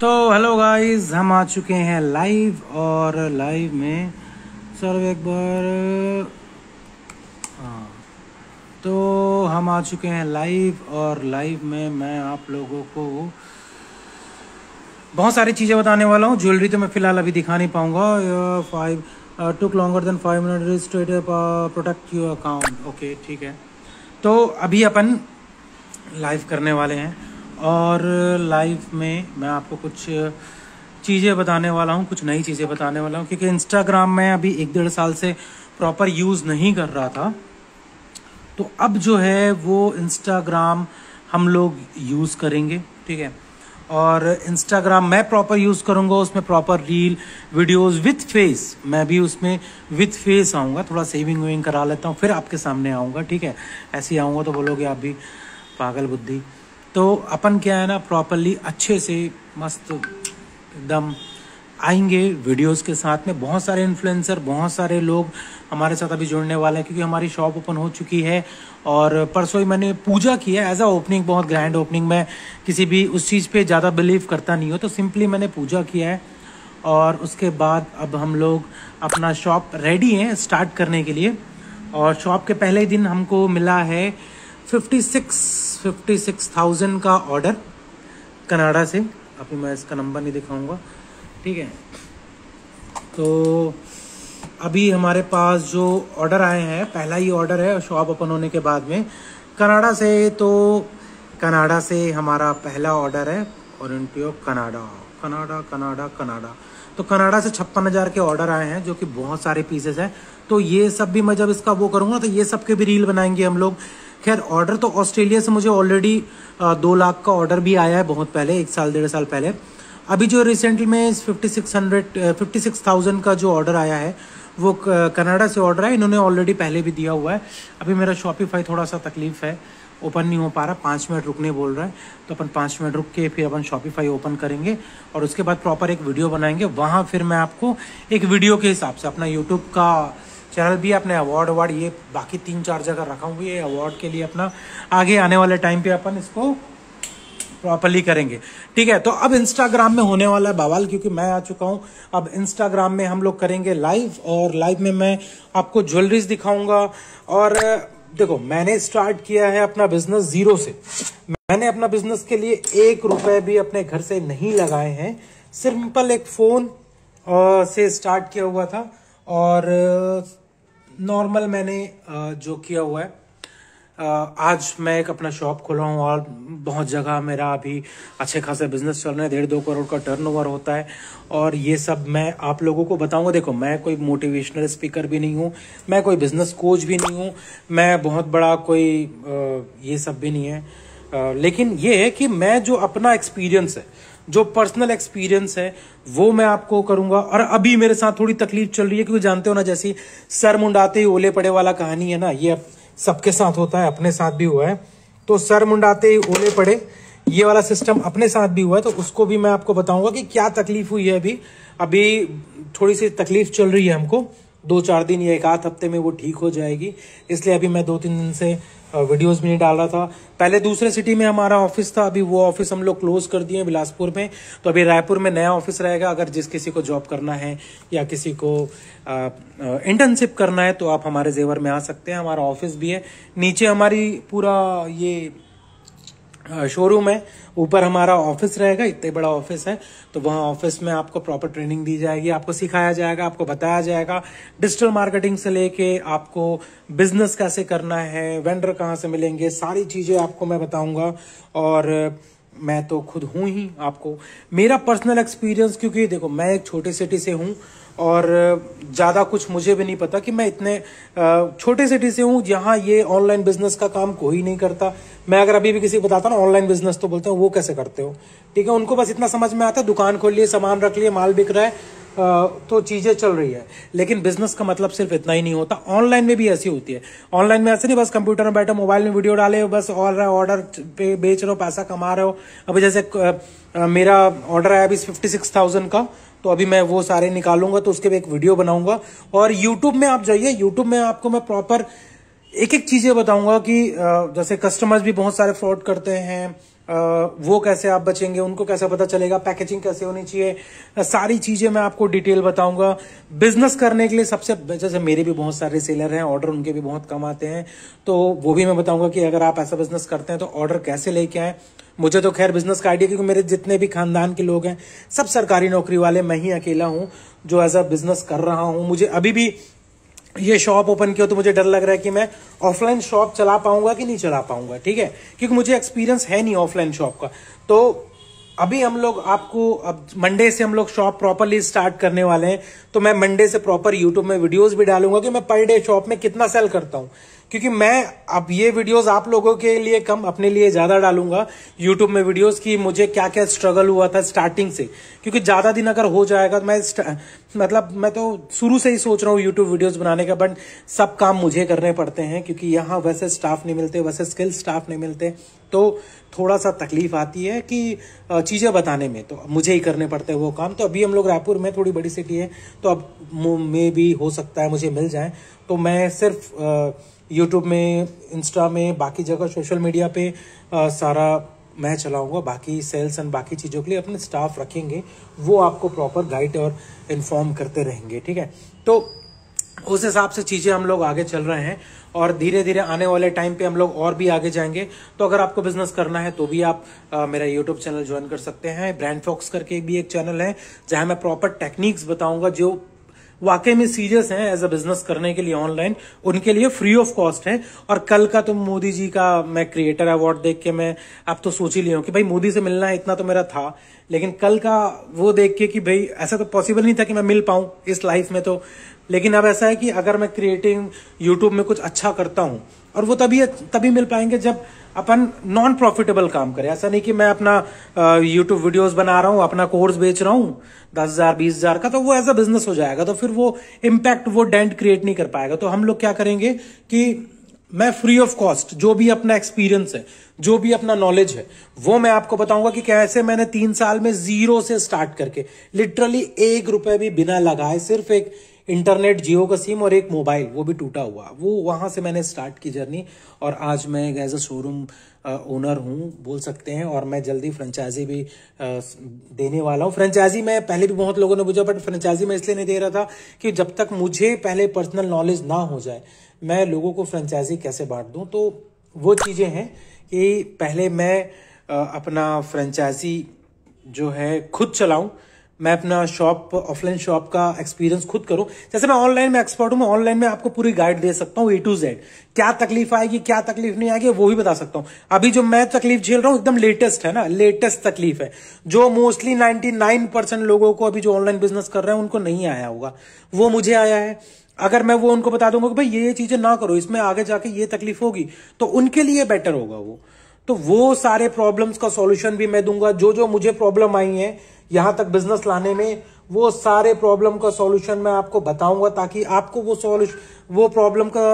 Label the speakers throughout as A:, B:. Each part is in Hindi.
A: तो हेलो गाइस हम आ चुके हैं लाइव और लाइव में सर एक बार हाँ। तो हम आ चुके हैं लाइव और लाइव में मैं आप लोगों को बहुत सारी चीज़ें बताने वाला हूँ ज्वेलरी तो मैं फ़िलहाल अभी दिखा नहीं पाऊँगा five took longer than five minute registered product you account okay ठीक है तो अभी अपन लाइव करने वाले हैं और लाइव में मैं आपको कुछ चीज़ें बताने वाला हूँ कुछ नई चीज़ें बताने वाला हूँ क्योंकि इंस्टाग्राम मैं अभी एक डेढ़ साल से प्रॉपर यूज़ नहीं कर रहा था तो अब जो है वो इंस्टाग्राम हम लोग यूज़ करेंगे ठीक है और इंस्टाग्राम मैं प्रॉपर यूज़ करूँगा उसमें proper reel videos with face मैं भी उसमें विथ फेस आऊँगा थोड़ा सेविंग वेविंग करा लेता हूँ फिर आपके सामने आऊँगा ठीक है ऐसे ही आऊँगा तो बोलोगे आप भी पागल बुद्धि तो अपन क्या है ना प्रॉपरली अच्छे से मस्त एकदम आएंगे वीडियोस के साथ में बहुत सारे इन्फ्लुएंसर बहुत सारे लोग हमारे साथ अभी जुड़ने वाले हैं क्योंकि हमारी शॉप ओपन हो चुकी है और परसों ही मैंने पूजा की है एज अ ओपनिंग बहुत ग्रैंड ओपनिंग में किसी भी उस चीज़ पे ज़्यादा बिलीव करता नहीं हो तो सिंपली मैंने पूजा किया है और उसके बाद अब हम लोग अपना शॉप रेडी हैं स्टार्ट करने के लिए और शॉप के पहले दिन हमको मिला है 56 56,000 का ऑर्डर कनाडा से अभी मैं इसका नंबर नहीं दिखाऊंगा ठीक है तो अभी हमारे पास जो ऑर्डर आए हैं पहला ही ऑर्डर है शॉप ओपन होने के बाद में कनाडा से तो कनाडा से हमारा पहला ऑर्डर है ओरेंटियो कनाडा कनाडा कनाडा कनाडा तो कनाडा से छप्पन हज़ार के ऑर्डर आए हैं जो कि बहुत सारे पीसेस हैं तो ये सब भी मैं जब इसका वो करूंगा तो ये सब के भी रील बनाएंगे हम लोग खैर ऑर्डर तो ऑस्ट्रेलिया से मुझे ऑलरेडी दो लाख का ऑर्डर भी आया है बहुत पहले एक साल डेढ़ साल पहले अभी जो रिसेंटली में fifty six hundred fifty six thousand का जो ऑर्डर आया है वो कनाडा से ऑर्डर है इन्होंने ऑलरेडी पहले भी दिया हुआ है अभी मेरा शॉपिफाई थोड़ा सा तकलीफ है ओपन नहीं हो पा रहा पाँच मिनट रुकने बोल रहा है तो अपन पाँच मिनट रुक के फिर अपन शॉपिफाई ओपन करेंगे और उसके बाद प्रॉपर एक वीडियो बनाएंगे वहाँ फिर मैं आपको एक वीडियो के हिसाब से अपना यूट्यूब का चैनल भी अपने अवार्ड अवार्ड ये बाकी तीन चार जगह रखा हुआ ये अवार्ड के लिए अपना आगे आने वाले टाइम पे अपन इसको प्रॉपरली करेंगे ठीक है तो अब इंस्टाग्राम में होने वाला है बवाल क्योंकि मैं आ चुका हूँ अब इंस्टाग्राम में हम लोग करेंगे लाइव और लाइव में मैं आपको ज्वेलरीज दिखाऊंगा और देखो मैंने स्टार्ट किया है अपना बिजनेस जीरो से मैंने अपना बिजनेस के लिए एक रुपए भी अपने घर से नहीं लगाए हैं सिंपल एक फोन से स्टार्ट किया हुआ था और नॉर्मल मैंने जो किया हुआ है आज मैं एक अपना शॉप खोला हूँ और बहुत जगह मेरा अभी अच्छे खासे बिजनेस चल रहे हैं डेढ़ दो करोड़ का टर्नओवर होता है और ये सब मैं आप लोगों को बताऊंगा देखो मैं कोई मोटिवेशनल स्पीकर भी नहीं हूँ मैं कोई बिजनेस कोच भी नहीं हूँ मैं बहुत बड़ा कोई ये सब भी नहीं है लेकिन ये है कि मैं जो अपना एक्सपीरियंस है जो पर्सनल एक्सपीरियंस है वो मैं आपको करूंगा और अभी मेरे साथ थोड़ी तकलीफ चल रही है क्योंकि जानते हो ना जैसी सर मुंडाते ही ओले पड़े वाला कहानी है ना ये सबके साथ होता है अपने साथ भी हुआ है तो सर मुंडाते ही ओले पड़े ये वाला सिस्टम अपने साथ भी हुआ है तो उसको भी मैं आपको बताऊंगा कि क्या तकलीफ हुई है अभी अभी थोड़ी सी तकलीफ चल रही है हमको दो चार दिन या एक आध हफ्ते में वो ठीक हो जाएगी इसलिए अभी मैं दो तीन दिन से वीडियोस भी नहीं डाल रहा था पहले दूसरे सिटी में हमारा ऑफिस था अभी वो ऑफिस हम लोग क्लोज कर दिए बिलासपुर में तो अभी रायपुर में नया ऑफिस रहेगा अगर जिस किसी को जॉब करना है या किसी को इंटर्नशिप करना है तो आप हमारे जेवर में आ सकते हैं हमारा ऑफिस भी है नीचे हमारी पूरा ये शोरूम है ऊपर हमारा ऑफिस रहेगा इतने बड़ा ऑफिस है तो वहाँ ऑफिस में आपको प्रॉपर ट्रेनिंग दी जाएगी आपको सिखाया जाएगा आपको बताया जाएगा डिजिटल मार्केटिंग से लेके आपको बिजनेस कैसे करना है वेंडर कहाँ से मिलेंगे सारी चीज़ें आपको मैं बताऊंगा और मैं तो खुद हूं ही आपको मेरा पर्सनल एक्सपीरियंस क्योंकि देखो मैं एक छोटे सिटी से हूँ और ज़्यादा कुछ मुझे भी नहीं पता कि मैं इतने छोटे सिटी से हूँ जहाँ ये ऑनलाइन बिजनेस का काम कोई नहीं करता मैं अगर अभी भी किसी को बताता ना ऑनलाइन बिजनेस तो बोलते हैं वो कैसे करते हो ठीक है उनको बस इतना समझ में आता है दुकान खोल लिए सामान रख लिए माल बिक रहा है तो चीज़ें चल रही है लेकिन बिजनेस का मतलब सिर्फ इतना ही नहीं होता ऑनलाइन में भी ऐसी होती है ऑनलाइन में ऐसे नहीं बस कंप्यूटर में बैठे मोबाइल में वीडियो डाले बस और रहा ऑर्डर पे बेच रहे हो पैसा कमा रहे हो अभी जैसे मेरा ऑर्डर आया अभी फिफ्टी सिक्स थाउजेंड का तो अभी मैं वो सारे निकालूंगा तो उसके भी एक वीडियो बनाऊंगा और यूट्यूब में आप जाइए यूट्यूब में आपको मैं प्रॉपर एक एक चीजें बताऊंगा कि जैसे कस्टमर्स भी बहुत सारे फ्रॉड करते हैं वो कैसे आप बचेंगे उनको कैसे पता चलेगा पैकेजिंग कैसे होनी चाहिए सारी चीज़ें मैं आपको डिटेल बताऊंगा बिजनेस करने के लिए सबसे जैसे मेरे भी बहुत सारे सेलर हैं ऑर्डर उनके भी बहुत कम आते हैं तो वो भी मैं बताऊंगा कि अगर आप ऐसा बिजनेस करते हैं तो ऑर्डर कैसे लेके आए मुझे तो खैर बिजनेस का आइडिया क्योंकि मेरे जितने भी खानदान के लोग हैं सब सरकारी नौकरी वाले मैं ही अकेला हूँ जो एज अ बिजनेस कर रहा हूं मुझे अभी भी ये शॉप ओपन किया तो मुझे डर लग रहा है कि मैं ऑफलाइन शॉप चला पाऊंगा कि नहीं चला पाऊंगा ठीक है क्योंकि मुझे एक्सपीरियंस है नहीं ऑफलाइन शॉप का तो अभी हम लोग आपको अब मंडे से हम लोग शॉप प्रॉपरली स्टार्ट करने वाले हैं तो मैं मंडे से प्रॉपर यूट्यूब में वीडियोस भी डालूंगा कि मैं पर डे शॉप में कितना सेल करता हूँ क्योंकि मैं अब ये वीडियोस आप लोगों के लिए कम अपने लिए ज्यादा डालूंगा यूट्यूब में वीडियोस की मुझे क्या क्या स्ट्रगल हुआ था स्टार्टिंग से क्योंकि ज्यादा दिन अगर हो जाएगा तो मैं मतलब मैं तो शुरू से ही सोच रहा हूँ यूट्यूब वीडियोस बनाने का बट सब काम मुझे करने पड़ते हैं क्योंकि यहाँ वैसे स्टाफ नहीं मिलते वैसे स्किल स्टाफ नहीं मिलते तो थोड़ा सा तकलीफ आती है कि चीज़ें बताने में तो मुझे ही करने पड़ते हैं वो काम तो अभी हम लोग रायपुर में थोड़ी बड़ी सिटी है तो अब मे भी हो सकता है मुझे मिल जाए तो मैं सिर्फ आ, यूट्यूब में इंस्टा में बाकी जगह सोशल मीडिया पे आ, सारा मैं चलाऊंगा बाकी सेल्स एंड बाकी चीज़ों के लिए अपने स्टाफ रखेंगे वो आपको प्रॉपर गाइड और इन्फॉर्म करते रहेंगे ठीक है तो उस हिसाब से चीज़ें हम लोग आगे चल रहे हैं और धीरे धीरे आने वाले टाइम पे हम लोग और भी आगे जाएंगे तो अगर आपको बिजनेस करना है तो भी आप आ, मेरा यूट्यूब चैनल ज्वाइन कर सकते हैं ब्रांड फॉक्स करके भी एक चैनल है जहां मैं प्रॉपर टेक्निक्स बताऊंगा जो वाकई में सीरियस हैं एज अ बिजनेस करने के लिए ऑनलाइन उनके लिए फ्री ऑफ कॉस्ट है और कल का तो मोदी जी का मैं क्रिएटर अवार्ड देख के मैं अब तो सोच ही लिया कि भाई मोदी से मिलना है इतना तो मेरा था लेकिन कल का वो देख के कि भाई ऐसा तो पॉसिबल नहीं था कि मैं मिल पाऊं इस लाइफ में तो लेकिन अब ऐसा है कि अगर मैं क्रिएटिंग यूट्यूब में कुछ अच्छा करता हूँ और वो तभी तभी मिल पाएंगे जब अपन नॉन प्रॉफिटेबल काम करें ऐसा नहीं कि मैं अपना यूट्यूब वीडियोस बना रहा हूँ अपना कोर्स बेच रहा हूँ दस हजार बीस हजार का तो वो एज अ बिजनेस हो जाएगा तो फिर वो इम्पैक्ट वो डेंट क्रिएट नहीं कर पाएगा तो हम लोग क्या करेंगे कि मैं फ्री ऑफ कॉस्ट जो भी अपना एक्सपीरियंस है जो भी अपना नॉलेज है वो मैं आपको बताऊंगा कि कैसे मैंने तीन साल में जीरो से स्टार्ट करके लिटरली एक रुपए भी बिना लगाए सिर्फ एक इंटरनेट जियो का सिम और एक मोबाइल वो भी टूटा हुआ वो वहां से मैंने स्टार्ट की जर्नी और आज मैं एज अ शोरूम ओनर हूँ बोल सकते हैं और मैं जल्दी फ्रेंचाइजी भी uh, देने वाला हूँ फ्रेंचाइजी मैं पहले भी बहुत लोगों ने पूछा बट फ्रेंचाइजी मैं इसलिए नहीं दे रहा था कि जब तक मुझे पहले पर्सनल नॉलेज ना हो जाए मैं लोगों को फ्रेंचाइजी कैसे बांट दूँ तो वो चीज़ें हैं ये पहले मैं अपना फ्रेंचाइजी जो है खुद चलाऊं मैं अपना शॉप ऑफलाइन शॉप का एक्सपीरियंस खुद करूं जैसे मैं ऑनलाइन में एक्सपर्ट हूं मैं ऑनलाइन में आपको पूरी गाइड दे सकता हूं ए टू जेड क्या तकलीफ आएगी क्या तकलीफ नहीं आएगी वो भी बता सकता हूं अभी जो मैं तकलीफ झेल रहा हूं एकदम लेटेस्ट है ना लेटेस्ट तकलीफ है जो मोस्टली 99 परसेंट लोगों को अभी जो ऑनलाइन बिजनेस कर रहे हैं उनको नहीं आया होगा वो मुझे आया है अगर मैं वो उनको बता दूंगा कि भाई ये ये चीजें ना करो इसमें आगे जाके ये तकलीफ होगी तो उनके लिए बेटर होगा वो तो वो सारे प्रॉब्लम्स का सॉल्यूशन भी मैं दूंगा जो जो मुझे प्रॉब्लम आई है यहां तक बिजनेस लाने में वो सारे प्रॉब्लम का सॉल्यूशन मैं आपको बताऊंगा ताकि आपको वो सॉल्यूशन वो प्रॉब्लम का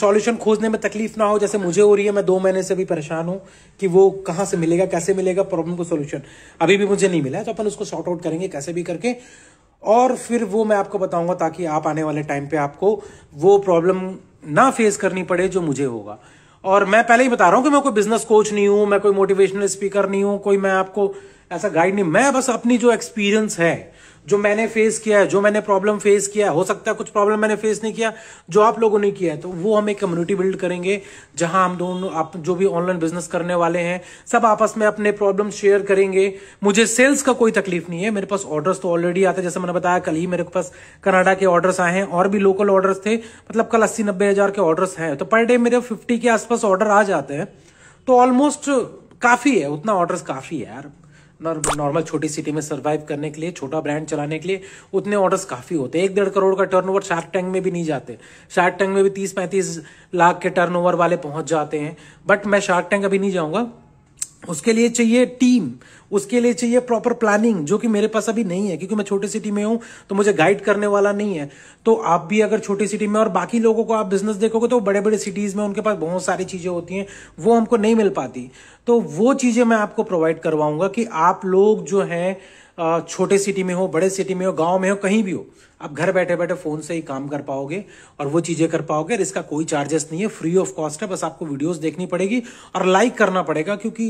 A: सॉल्यूशन खोजने में तकलीफ ना हो जैसे मुझे हो रही है मैं दो महीने से भी परेशान हूं कि वो कहां से मिलेगा कैसे मिलेगा प्रॉब्लम का सॉल्यूशन अभी भी मुझे नहीं मिला है तो अपन उसको शॉर्ट आउट करेंगे कैसे भी करके और फिर वो मैं आपको बताऊंगा ताकि आप आने वाले टाइम पे आपको वो प्रॉब्लम ना फेस करनी पड़े जो मुझे होगा और मैं पहले ही बता रहा हूं कि मैं कोई बिजनेस कोच नहीं हूं मैं कोई मोटिवेशनल स्पीकर नहीं हूं कोई मैं आपको ऐसा गाइड नहीं मैं बस अपनी जो एक्सपीरियंस है जो मैंने फेस किया है जो मैंने प्रॉब्लम फेस किया है हो सकता है कुछ प्रॉब्लम मैंने फेस नहीं किया जो आप लोगों ने किया है तो वो हम एक कम्युनिटी बिल्ड करेंगे जहां हम दोनों आप जो भी ऑनलाइन बिजनेस करने वाले हैं सब आपस में अपने प्रॉब्लम शेयर करेंगे मुझे सेल्स का कोई तकलीफ नहीं है मेरे पास ऑर्डर्स तो ऑलरेडी आते जैसे मैंने बताया कल ही मेरे पास कनाडा के ऑर्डर्स आए हैं और भी लोकल ऑर्डर्स थे मतलब कल अस्सी नब्बे हजार के ऑर्डर्स हैं तो पर डे मेरे फिफ्टी के आसपास ऑर्डर आ जाते हैं तो ऑलमोस्ट काफी है उतना ऑर्डर्स काफी है यार नॉर्मल छोटी सिटी में सर्वाइव करने के लिए छोटा ब्रांड चलाने के लिए उतने ऑर्डर्स काफी होते हैं एक डेढ़ करोड़ का टर्नओवर शार्क टैंक में भी नहीं जाते शार्क टैंक में भी तीस पैंतीस लाख के टर्नओवर वाले पहुंच जाते हैं बट मैं शार्क टैंक अभी नहीं जाऊंगा उसके लिए चाहिए टीम उसके लिए चाहिए प्रॉपर प्लानिंग जो कि मेरे पास अभी नहीं है क्योंकि मैं छोटी सिटी में हूं तो मुझे गाइड करने वाला नहीं है तो आप भी अगर छोटी सिटी में और बाकी लोगों को आप बिजनेस देखोगे तो बड़े बड़े सिटीज में उनके पास बहुत सारी चीजें होती हैं वो हमको नहीं मिल पाती तो वो चीजें मैं आपको प्रोवाइड करवाऊंगा कि आप लोग जो है छोटे सिटी में हो बड़े सिटी में हो गाँव में हो कहीं भी हो आप घर बैठे बैठे फोन से ही काम कर पाओगे और वो चीजें कर पाओगे इसका कोई चार्जेस नहीं है फ्री ऑफ कॉस्ट है बस आपको वीडियोस देखनी पड़ेगी और लाइक करना पड़ेगा क्योंकि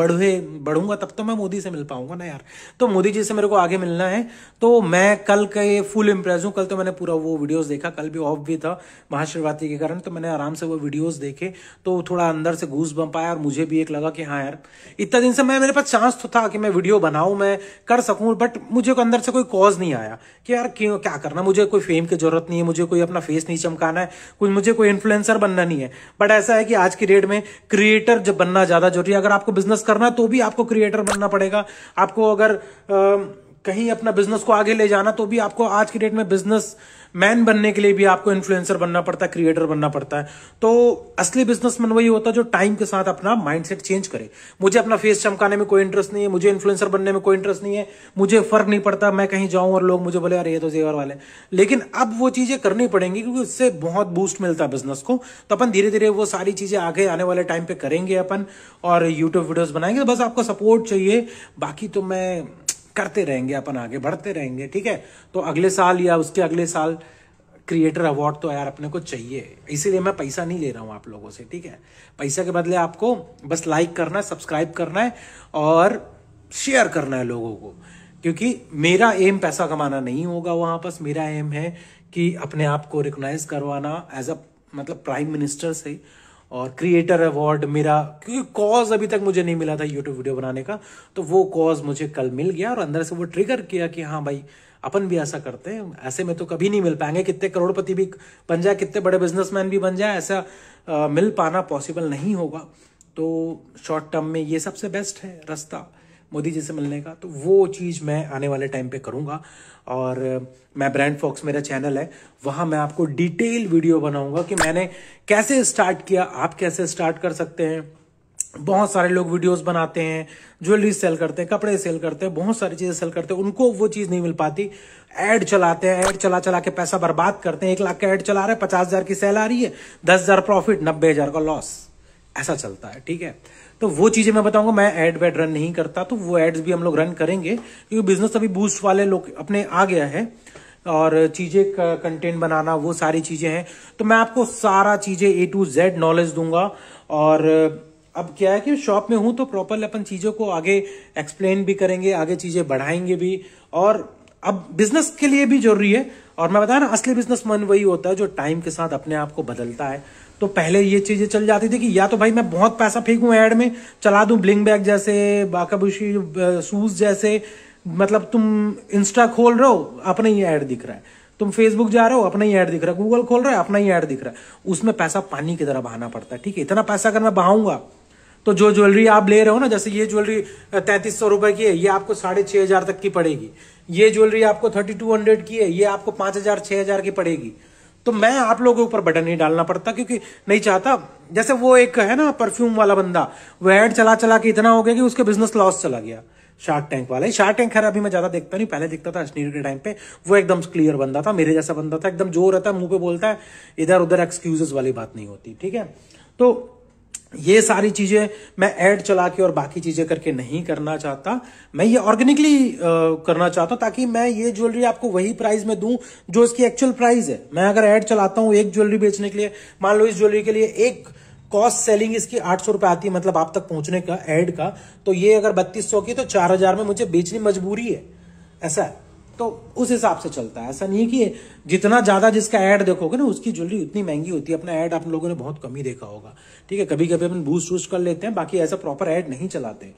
A: बढ़े बढ़ूंगा तब तो मैं मोदी से मिल पाऊंगा ना यार तो मोदी जी से मेरे को आगे मिलना है तो मैं कल के फुल इम्प्रेस हूँ कल तो मैंने पूरा वो वीडियोज देखा कल भी ऑफ भी था महाशिवरात्रि के कारण तो मैंने आराम से वो वीडियोज देखे तो थोड़ा अंदर से घूस बम पाया और मुझे भी एक लगा कि हाँ यार इतना दिन से मैं मेरे पास चांस तो था कि मैं वीडियो बनाऊ मैं कर सकूं बट मुझे अंदर से कोई कॉज नहीं आया कि यार क्यों क्या क्या करना मुझे कोई फेम की जरूरत नहीं है मुझे कोई अपना फेस नहीं चमकाना है कुछ मुझे कोई इन्फ्लुएंसर बनना नहीं है बट ऐसा है कि आज की डेट में क्रिएटर जब बनना ज्यादा जरूरी है अगर आपको बिजनेस करना है तो भी आपको क्रिएटर बनना पड़ेगा आपको अगर आ, कहीं अपना बिजनेस को आगे ले जाना तो भी आपको आज की डेट में बिजनेस मैन बनने के लिए भी आपको इन्फ्लुएंसर बनना पड़ता है क्रिएटर बनना पड़ता है तो असली बिजनेसमैन वही होता है जो टाइम के साथ अपना माइंडसेट चेंज करे मुझे अपना फेस चमकाने में कोई इंटरेस्ट नहीं है मुझे इन्फ्लुएंसर बनने में कोई इंटरेस्ट नहीं है मुझे फर्क नहीं पड़ता मैं कहीं जाऊं और लोग मुझे बोले यार ये तो जेवर वाले लेकिन अब वो चीजें करनी पड़ेंगी क्योंकि उससे बहुत बूस्ट मिलता है बिजनेस को तो अपन धीरे धीरे वो सारी चीजें आगे आने वाले टाइम पे करेंगे अपन और यूट्यूब वीडियोज बनाएंगे तो बस आपको सपोर्ट चाहिए बाकी तो मैं करते रहेंगे अपन आगे बढ़ते रहेंगे ठीक है तो अगले साल या उसके अगले साल क्रिएटर अवार्ड तो यार अपने को चाहिए इसीलिए मैं पैसा नहीं ले रहा हूँ आप लोगों से ठीक है पैसा के बदले आपको बस लाइक करना है सब्सक्राइब करना है और शेयर करना है लोगों को क्योंकि मेरा एम पैसा कमाना नहीं होगा वहाँ पर मेरा एम है कि अपने आप को रिकोगनाइज करवाना एज अ मतलब प्राइम मिनिस्टर से और क्रिएटर अवार्ड मेरा क्योंकि कॉज अभी तक मुझे नहीं मिला था यूट्यूब वीडियो बनाने का तो वो कॉज मुझे कल मिल गया और अंदर से वो ट्रिगर किया कि हाँ भाई अपन भी ऐसा करते हैं ऐसे में तो कभी नहीं मिल पाएंगे कितने करोड़पति भी बन जाए कितने बड़े बिजनेसमैन भी बन जाए ऐसा आ, मिल पाना पॉसिबल नहीं होगा तो शॉर्ट टर्म में ये सबसे बेस्ट है रास्ता मोदी जी से मिलने का तो वो चीज़ मैं आने वाले टाइम पे करूँगा और मैं ब्रांड फॉक्स मेरा चैनल है वहाँ मैं आपको डिटेल वीडियो बनाऊँगा कि मैंने कैसे स्टार्ट किया आप कैसे स्टार्ट कर सकते हैं बहुत सारे लोग वीडियोस बनाते हैं ज्वेलरी सेल करते हैं कपड़े सेल करते हैं बहुत सारी चीज़ें सेल करते हैं उनको वो चीज़ नहीं मिल पाती एड चलाते हैं एड चला चला के पैसा बर्बाद करते हैं एक लाख का एड चला रहे हैं पचास हजार की सेल आ रही है दस हजार प्रॉफिट नब्बे हजार का लॉस ऐसा चलता है ठीक है तो वो चीजें मैं बताऊंगा मैं एड वेड रन नहीं करता तो वो एड्स भी हम लोग रन करेंगे क्योंकि बिजनेस अभी बूस्ट वाले लोग अपने आ गया है और चीजें कंटेंट बनाना वो सारी चीजें हैं तो मैं आपको सारा चीजें ए टू जेड नॉलेज दूंगा और अब क्या है कि शॉप में हूं तो प्रॉपर अपन चीजों को आगे एक्सप्लेन भी करेंगे आगे चीजें बढ़ाएंगे भी और अब बिजनेस के लिए भी जरूरी है और मैं बता रहा असली बिजनेस मन वही होता है जो टाइम के साथ अपने आप को बदलता है तो पहले ये चीजें चल जाती थी कि या तो भाई मैं बहुत पैसा फेंकूं ऐड में चला दूं ब्लिंग बैग जैसे बाकाबुशी शूज जैसे मतलब तुम इंस्टा खोल रहे हो अपना ही ऐड दिख रहा है तुम फेसबुक जा रहे हो अपना ही ऐड दिख रहा है गूगल खोल रहे हो अपना ही ऐड दिख रहा है उसमें पैसा पानी की तरह बहाना पड़ता है ठीक है इतना पैसा अगर मैं बहाऊंगा तो जो ज्वेलरी आप ले रहे हो ना जैसे ये ज्वेलरी तैतीस सौ रुपए की है ये आपको साढ़े छह हजार तक की पड़ेगी ये ज्वेलरी आपको थर्टी टू हंड्रेड की है ये आपको पांच हजार छह हजार की पड़ेगी तो मैं आप लोगों के ऊपर बटन नहीं डालना पड़ता क्योंकि नहीं चाहता जैसे वो एक है ना परफ्यूम वाला बंदा वो एड चला चला के इतना हो गया कि उसके बिजनेस लॉस चला गया शार्क टैंक वाला ही शार्क टैंक खैर अभी मैं ज्यादा देखता नहीं पहले देखता था अश्नीर के टाइम पे वो एकदम क्लियर बंदा था मेरे जैसा बंदा था एकदम जो रहता है मुंह पे बोलता है इधर उधर एक्सक्यूजेस वाली बात नहीं होती ठीक है तो ये सारी चीज़ें मैं ऐड चला के और बाकी चीज़ें करके नहीं करना चाहता मैं ये ऑर्गेनिकली करना चाहता हूं ताकि मैं ये ज्वेलरी आपको वही प्राइस में दूं जो इसकी एक्चुअल प्राइस है मैं अगर ऐड चलाता हूं एक ज्वेलरी बेचने के लिए मान लो इस ज्वेलरी के लिए एक कॉस्ट सेलिंग इसकी आठ सौ आती है मतलब आप तक पहुंचने का एड का तो ये अगर बत्तीस सौ की तो चार हजार में मुझे बेचनी मजबूरी है ऐसा है तो उस हिसाब से चलता है ऐसा नहीं कि जितना ज़्यादा जिसका ऐड देखोगे ना उसकी ज्वेलरी उतनी महंगी होती है अपना ऐड आप लोगों ने बहुत कम ही देखा होगा ठीक है कभी कभी अपन बूस्ट वूस्ट कर लेते हैं बाकी ऐसा प्रॉपर ऐड नहीं चलाते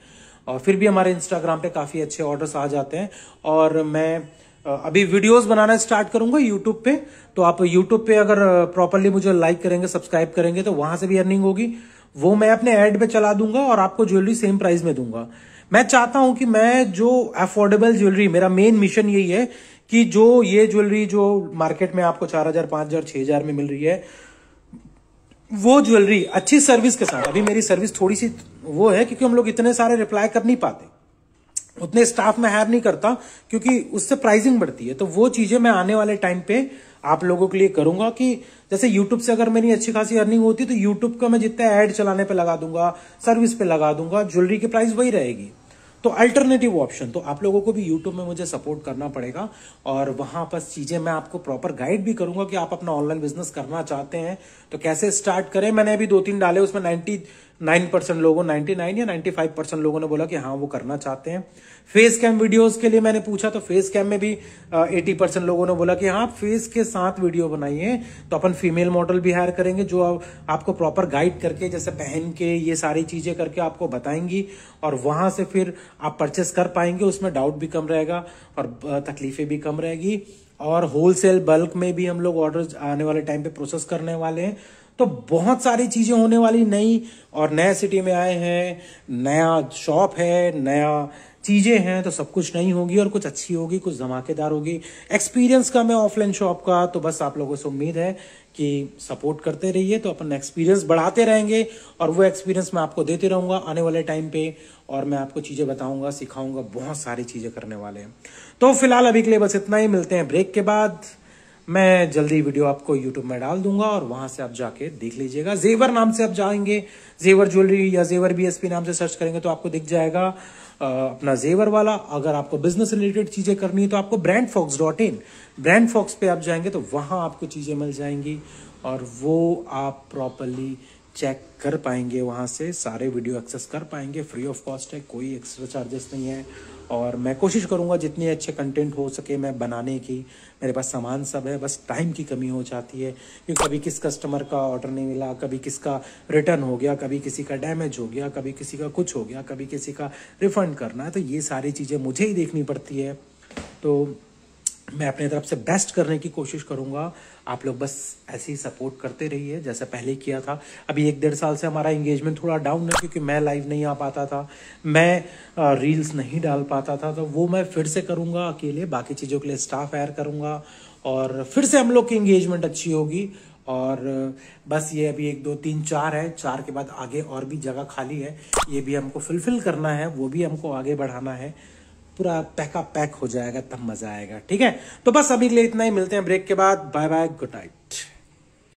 A: और फिर भी हमारे इंस्टाग्राम पे काफ़ी अच्छे ऑर्डर्स आ जाते हैं और मैं अभी वीडियोस बनाना स्टार्ट करूंगा यूट्यूब पे तो आप यूट्यूब पे अगर प्रॉपरली मुझे लाइक करेंगे सब्सक्राइब करेंगे तो वहां से भी अर्निंग होगी वो मैं अपने ऐड पे चला दूंगा और आपको ज्वेलरी सेम प्राइस में दूंगा मैं चाहता हूं कि मैं जो अफोर्डेबल ज्वेलरी मेरा मेन मिशन यही है कि जो ये ज्वेलरी जो मार्केट में आपको चार हजार पांच हजार छह हजार में मिल रही है वो ज्वेलरी अच्छी सर्विस के साथ अभी मेरी सर्विस थोड़ी सी वो है क्योंकि हम लोग इतने सारे रिप्लाई कर नहीं पाते उतने स्टाफ में हायर नहीं करता क्योंकि उससे प्राइसिंग बढ़ती है तो वो चीजें मैं आने वाले टाइम पे आप लोगों के लिए करूंगा कि जैसे यूट्यूब से अगर मेरी अच्छी खासी अर्निंग होती तो यूट्यूब का मैं जितना एड चलाने पे लगा दूंगा सर्विस पे लगा दूंगा ज्वेलरी की प्राइस वही रहेगी तो अल्टरनेटिव ऑप्शन तो आप लोगों को भी यूट्यूब में मुझे सपोर्ट करना पड़ेगा और वहां पर चीजें मैं आपको प्रॉपर गाइड भी करूंगा कि आप अपना ऑनलाइन बिजनेस करना चाहते हैं तो कैसे स्टार्ट करें मैंने अभी दो तीन डाले उसमें नाइनटी नाइन परसेंट लोगों नाइन्टी नाइन या नाइन्टी फाइव परसेंट लोगों ने बोला कि हाँ वो करना चाहते हैं फेस कैम वीडियोज के लिए मैंने पूछा तो फेस कैम में भी एटी परसेंट लोगों ने बोला कि हाँ फेस के साथ वीडियो बनाइए तो अपन फीमेल मॉडल भी हायर करेंगे जो आप, आपको प्रॉपर गाइड करके जैसे पहन के ये सारी चीजें करके आपको बताएंगी और वहां से फिर आप परचेस कर पाएंगे उसमें डाउट भी कम रहेगा और तकलीफें भी कम रहेगी और होलसेल बल्क में भी हम लोग ऑर्डर आने वाले टाइम पे प्रोसेस करने वाले हैं तो बहुत सारी चीज़ें होने वाली नई और नए सिटी में आए हैं नया शॉप है नया चीज़ें हैं तो सब कुछ नई होगी और कुछ अच्छी होगी कुछ धमाकेदार होगी एक्सपीरियंस कम है ऑफलाइन शॉप का तो बस आप लोगों से उम्मीद है कि सपोर्ट करते रहिए तो अपन एक्सपीरियंस बढ़ाते रहेंगे और वो एक्सपीरियंस मैं आपको देते रहूंगा आने वाले टाइम पे और मैं आपको चीज़ें बताऊंगा सिखाऊंगा बहुत सारी चीज़ें करने वाले हैं तो फिलहाल अभी के लिए बस इतना ही मिलते हैं ब्रेक के बाद मैं जल्दी वीडियो आपको यूट्यूब में डाल दूंगा और वहां से आप जाके देख लीजिएगा जेवर नाम से आप जाएंगे जेवर ज्वेलरी या जेवर बीएसपी नाम से सर्च करेंगे तो आपको दिख जाएगा अपना जेवर वाला अगर आपको बिजनेस रिलेटेड चीजें करनी है तो आपको brand fox dot in brand fox पे आप जाएंगे तो वहां आपको चीजें मिल जाएंगी और वो आप प्रॉपरली चेक कर पाएंगे वहां से सारे वीडियो एक्सेस कर पाएंगे फ्री ऑफ कॉस्ट है कोई एक्स्ट्रा चार्जेस नहीं है और मैं कोशिश करूँगा जितने अच्छे कंटेंट हो सके मैं बनाने की मेरे पास सामान सब है बस टाइम की कमी हो जाती है क्योंकि कभी किस कस्टमर का ऑर्डर नहीं मिला कभी किसका रिटर्न हो गया कभी किसी का डैमेज हो गया कभी किसी का कुछ हो गया कभी किसी का रिफंड करना है तो ये सारी चीज़ें मुझे ही देखनी पड़ती है तो मैं अपने तरफ से बेस्ट करने की कोशिश करूँगा आप लोग बस ऐसे ही सपोर्ट करते रहिए जैसे पहले किया था अभी एक डेढ़ साल से हमारा एंगेजमेंट थोड़ा डाउन है क्योंकि मैं लाइव नहीं आ पाता था मैं रील्स नहीं डाल पाता था तो वो मैं फिर से करूंगा अकेले बाकी चीज़ों के लिए स्टाफ एयर करूंगा और फिर से हम लोग की इंगेजमेंट अच्छी होगी और बस ये अभी एक दो तीन चार है चार के बाद आगे और भी जगह खाली है ये भी हमको फुलफिल करना है वो भी हमको आगे बढ़ाना है पूरा पैका पैक हो जाएगा तब मजा आएगा ठीक है तो बस अभी के लिए इतना ही मिलते हैं ब्रेक के बाद बाय बाय गुड नाइट